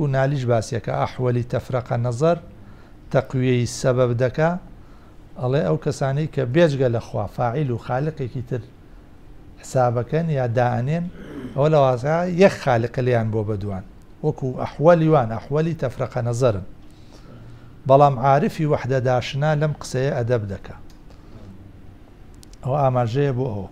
و نالیش باسیەکە ئەحوەلی تەفرەقە نەزەر تەقویەی سەبەب دەکا ئەڵێ ئەو کەسانەی کە بێژگە لە خوا فاعیل و خالقێکی تر حسابەکەن یا داانێن ئەوە لە وازە یەک خالقە لیان بۆ بەدووان وەکو ئەحوەلی وان ئەحوەلی تەفرەقە نەزەرن بەڵام عاعرفی وەحدەداشنا لەم قسەیە ئەدەب دەکە ئەو ئاماژەیە بۆ ئەوە